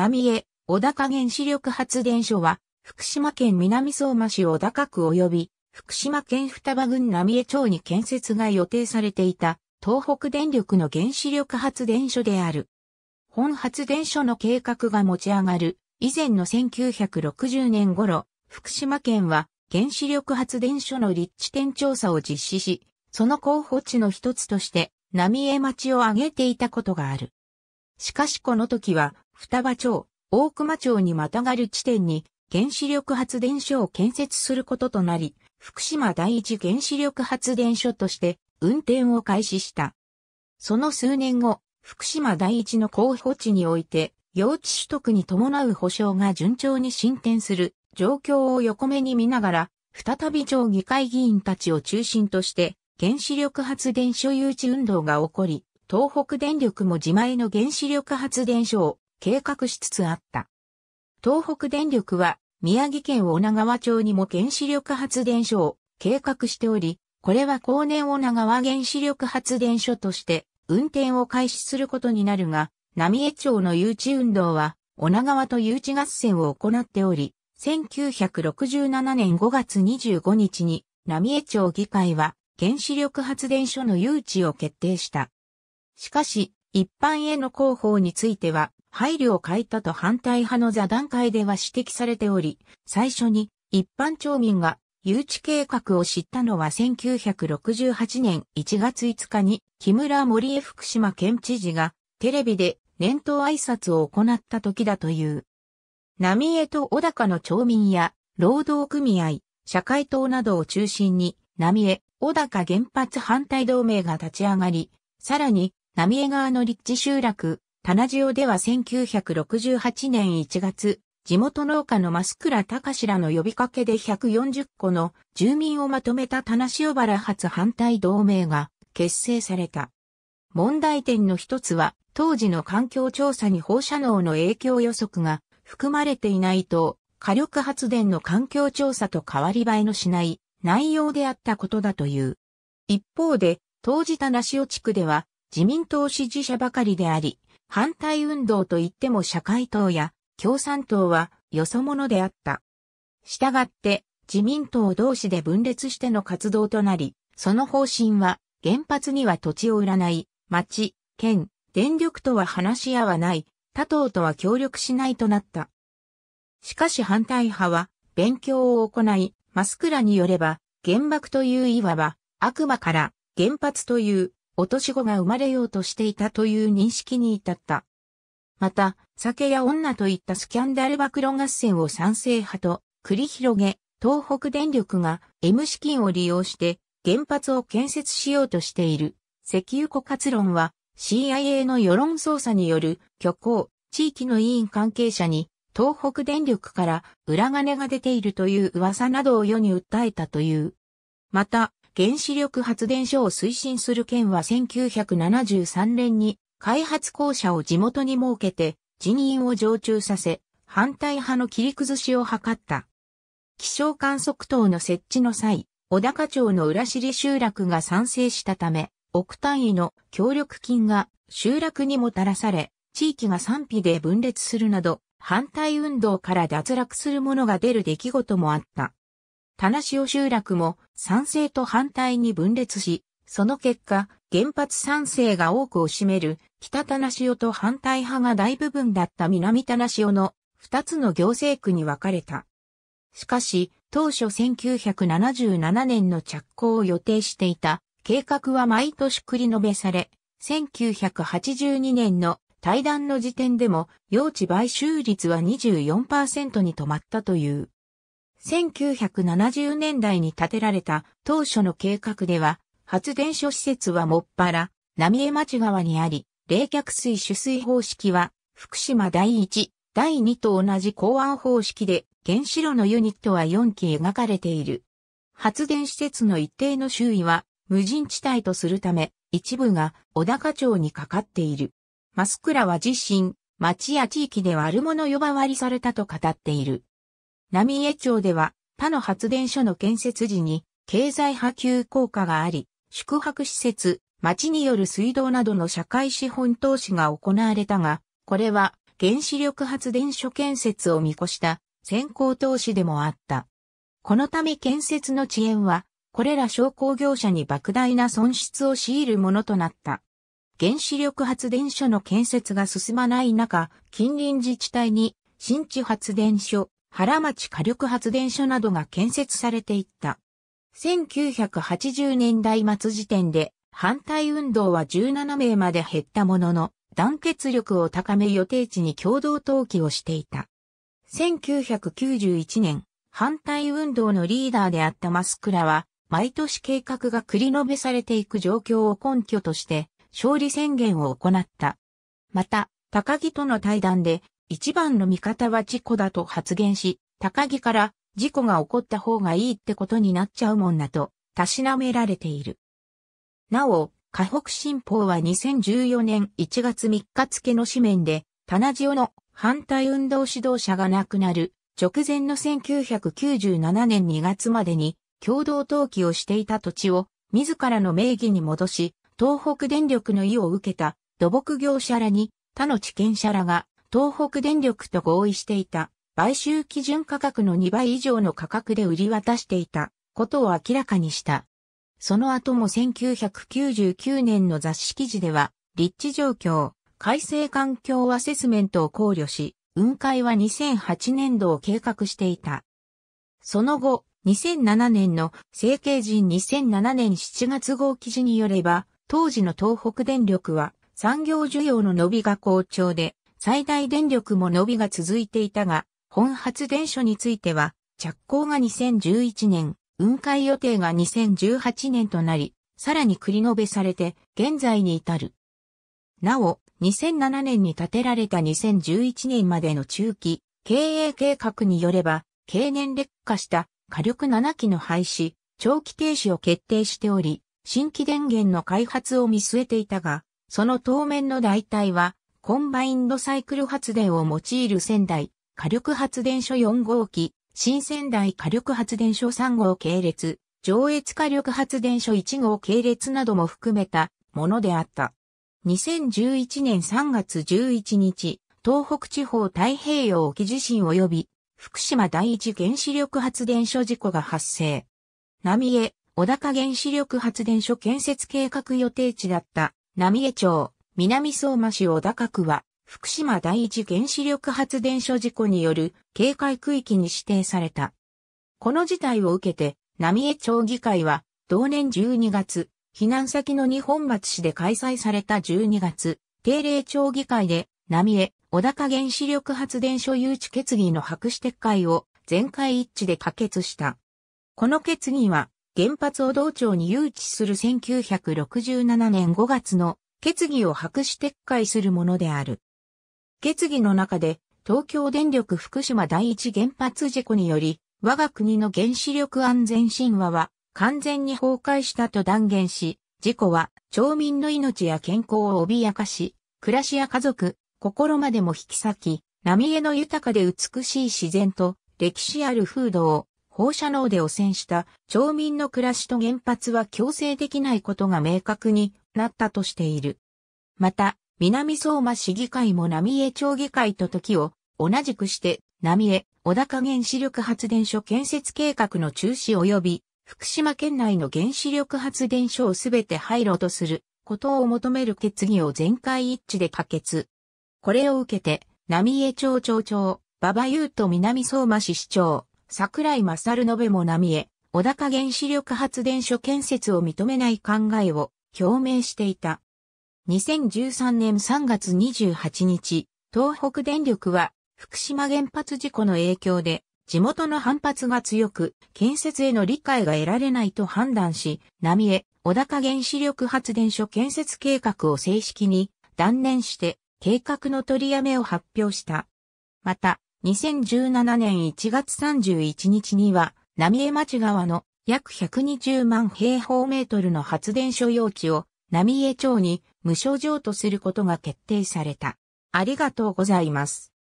浪江、小高原子力発電所は、福島県南相馬市小高区及び、福島県双葉郡浪江町に建設が予定されていた、東北電力の原子力発電所である。本発電所の計画が持ち上がる、以前の1960年頃、福島県は原子力発電所の立地点調査を実施し、その候補地の一つとして、浪江町を挙げていたことがある。しかしこの時は、双葉町、大熊町にまたがる地点に原子力発電所を建設することとなり、福島第一原子力発電所として運転を開始した。その数年後、福島第一の候補地において、用地取得に伴う保障が順調に進展する状況を横目に見ながら、再び町議会議員たちを中心として、原子力発電所誘致運動が起こり、東北電力も自前の原子力発電所を計画しつつあった。東北電力は宮城県女川町にも原子力発電所を計画しており、これは後年女川原子力発電所として運転を開始することになるが、浪江町の誘致運動は女川と誘致合戦を行っており、1967年5月25日に浪江町議会は原子力発電所の誘致を決定した。しかし、一般への広報については、配慮を欠いたと反対派の座談会では指摘されており、最初に一般町民が誘致計画を知ったのは1968年1月5日に木村森江福島県知事がテレビで年頭挨拶を行った時だという。浪江と小高の町民や労働組合、社会党などを中心に浪江、小高原発反対同盟が立ち上がり、さらに浪江川の立地集落、棚塩では1968年1月、地元農家の増倉隆らの呼びかけで140個の住民をまとめた棚塩原発反対同盟が結成された。問題点の一つは、当時の環境調査に放射能の影響予測が含まれていないと、火力発電の環境調査と変わり映えのしない内容であったことだという。一方で、当時棚塩地区では自民党支持者ばかりであり、反対運動といっても社会党や共産党はよそ者であった。したがって、自民党同士で分裂しての活動となり、その方針は原発には土地を売らない、町、県、電力とは話し合わない、他党とは協力しないとなった。しかし反対派は勉強を行い、マスクラによれば、原爆といういわば悪魔から原発という落とし子が生まれようとしていたという認識に至った。また、酒や女といったスキャンダル暴露合戦を賛成派と繰り広げ、東北電力が M 資金を利用して原発を建設しようとしている石油枯渇論は CIA の世論操作による虚構、地域の委員関係者に東北電力から裏金が出ているという噂などを世に訴えたという。また、原子力発電所を推進する県は1973年に開発公社を地元に設けて人員を常駐させ反対派の切り崩しを図った。気象観測塔の設置の際、小高町の裏尻集落が賛成したため、億単位の協力金が集落にもたらされ、地域が賛否で分裂するなど、反対運動から脱落する者が出る出来事もあった。棚塩集落も賛成と反対に分裂し、その結果、原発賛成が多くを占める北棚塩と反対派が大部分だった南棚塩の二つの行政区に分かれた。しかし、当初1977年の着工を予定していた計画は毎年繰り延べされ、1982年の対談の時点でも用地買収率は24%に止まったという。1970年代に建てられた当初の計画では、発電所施設はもっぱら、浪江町川にあり、冷却水取水方式は、福島第一、第二と同じ港湾方式で、原子炉のユニットは4基描かれている。発電施設の一定の周囲は、無人地帯とするため、一部が小高町にかかっている。マスクラは自身、町や地域で悪者呼ばわりされたと語っている。浪江町では他の発電所の建設時に経済波及効果があり、宿泊施設、町による水道などの社会資本投資が行われたが、これは原子力発電所建設を見越した先行投資でもあった。このため建設の遅延は、これら商工業者に莫大な損失を強いるものとなった。原子力発電所の建設が進まない中、近隣自治体に新地発電所、原町火力発電所などが建設されていった。1980年代末時点で反対運動は17名まで減ったものの、団結力を高め予定地に共同登記をしていた。1991年、反対運動のリーダーであったマスクラは、毎年計画が繰り延べされていく状況を根拠として、勝利宣言を行った。また、高木との対談で、一番の味方は事故だと発言し、高木から事故が起こった方がいいってことになっちゃうもんなと、たしなめられている。なお、河北新報は2014年1月3日付の紙面で、棚塩の反対運動指導者が亡くなる直前の1997年2月までに共同登記をしていた土地を自らの名義に戻し、東北電力の意を受けた土木業者らに他の地権者らが東北電力と合意していた、買収基準価格の2倍以上の価格で売り渡していたことを明らかにした。その後も1999年の雑誌記事では、立地状況、改正環境アセスメントを考慮し、雲海は2008年度を計画していた。その後、2007年の成形人2007年7月号記事によれば、当時の東北電力は産業需要の伸びが好調で、最大電力も伸びが続いていたが、本発電所については、着工が2011年、運海予定が2018年となり、さらに繰り延べされて、現在に至る。なお、2007年に建てられた2011年までの中期、経営計画によれば、経年劣化した火力7基の廃止、長期停止を決定しており、新規電源の開発を見据えていたが、その当面の代替はコンバインドサイクル発電を用いる仙台火力発電所4号機、新仙台火力発電所3号系列、上越火力発電所1号系列なども含めたものであった。2011年3月11日、東北地方太平洋沖地震及び福島第一原子力発電所事故が発生。浪江、小高原子力発電所建設計画予定地だった浪江町。南相馬市小高区は、福島第一原子力発電所事故による警戒区域に指定された。この事態を受けて、浪江町議会は、同年12月、避難先の日本松市で開催された12月、定例町議会で、浪江、小高原子力発電所誘致決議の白紙撤回を全会一致で可決した。この決議は、原発を同庁に誘致する1967年5月の決議を白紙撤回するものである。決議の中で、東京電力福島第一原発事故により、我が国の原子力安全神話は完全に崩壊したと断言し、事故は町民の命や健康を脅かし、暮らしや家族、心までも引き裂き、波江の豊かで美しい自然と歴史ある風土を放射能で汚染した町民の暮らしと原発は強制できないことが明確になったとしている。また、南相馬市議会も浪江町議会と時を同じくして浪江小高原子力発電所建設計画の中止及び福島県内の原子力発電所をすべて廃炉とすることを求める決議を全会一致で可決。これを受けて、浪江町町長、馬場優と南相馬市市長、桜井正信も浪江小高原子力発電所建設を認めない考えを表明していた。2013年3月28日、東北電力は福島原発事故の影響で地元の反発が強く、建設への理解が得られないと判断し、浪江、小高原子力発電所建設計画を正式に断念して、計画の取りやめを発表した。また、2017年1月31日には、浪江町側の約120万平方メートルの発電所用地を浪江町に無償譲渡することが決定された。ありがとうございます。